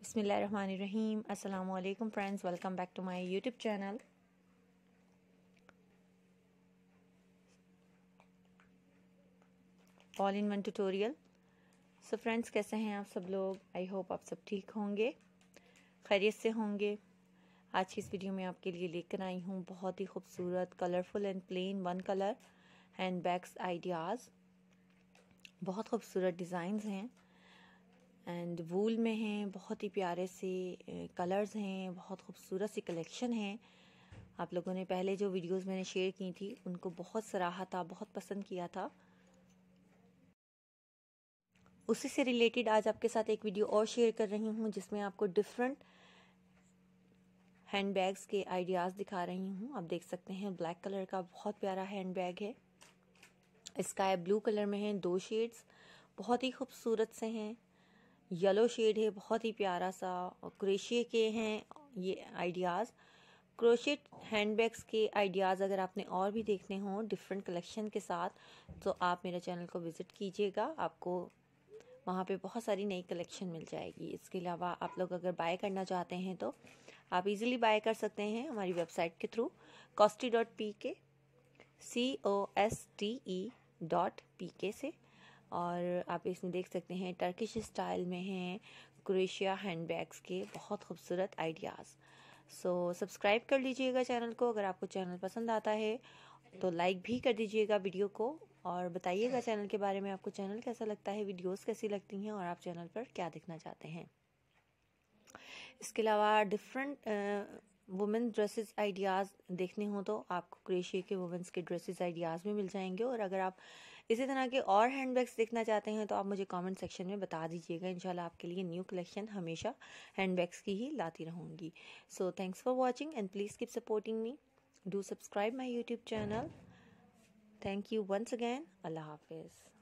बसमीम अल्लाम friends welcome back to my YouTube channel all in one tutorial so friends कैसे हैं आप सब लोग आई होप आप सब ठीक होंगे खैरियत से होंगे आज की इस वीडियो में आपके लिए लेकर आई हूँ बहुत ही खूबसूरत colourful and plain one colour hand bags ideas बहुत खूबसूरत डिज़ाइंस हैं एंड वूल में हैं बहुत ही प्यारे से कलर्स हैं बहुत खूबसूरत सी कलेक्शन है आप लोगों ने पहले जो वीडियोस मैंने शेयर की थी उनको बहुत सराहा था बहुत पसंद किया था उसी से रिलेटेड आज आपके साथ एक वीडियो और शेयर कर रही हूँ जिसमें आपको डिफरेंट हैंड बैग्स के आइडियाज़ दिखा रही हूँ आप देख सकते हैं ब्लैक कलर का बहुत प्यारा हैंड बैग है स्काई ब्लू कलर में है दो शेड्स बहुत ही खूबसूरत से हैं येलो शेड है बहुत ही प्यारा सा और क्रोशिए के हैं ये आइडियाज़ क्रोशेट हैंडबैग्स के आइडियाज़ अगर आपने और भी देखने हों डिफरेंट कलेक्शन के साथ तो आप मेरे चैनल को विज़िट कीजिएगा आपको वहाँ पे बहुत सारी नई कलेक्शन मिल जाएगी इसके अलावा आप लोग अगर बाय करना चाहते हैं तो आप इजीली बाय कर सकते हैं हमारी वेबसाइट के through कॉस्टी dot P K C O S T E dot P K से और आप इसमें देख सकते हैं टर्किश स्टाइल में हैं क्रोएशिया हैंडबैग्स के बहुत खूबसूरत आइडियाज़ सो सब्सक्राइब कर लीजिएगा चैनल को अगर आपको चैनल पसंद आता है तो लाइक भी कर दीजिएगा वीडियो को और बताइएगा चैनल के बारे में आपको चैनल कैसा लगता है वीडियोस कैसी लगती हैं और आप चैनल पर क्या देखना चाहते हैं इसके अलावा डिफरेंट वुमेन ड्रेसेस आइडियाज़ देखने हो तो आपको क्रेशिया के वुमेंस के ड्रेसेस आइडियाज़ में मिल जाएंगे और अगर आप इसी तरह के और हैंडबैग्स देखना चाहते हैं तो आप मुझे कमेंट सेक्शन में बता दीजिएगा इंशाल्लाह आपके लिए न्यू कलेक्शन हमेशा हैंडबैग्स की ही लाती रहूँगी so thanks for watching and please keep supporting me do subscribe my YouTube channel thank you once again अल्लाह हाफिज़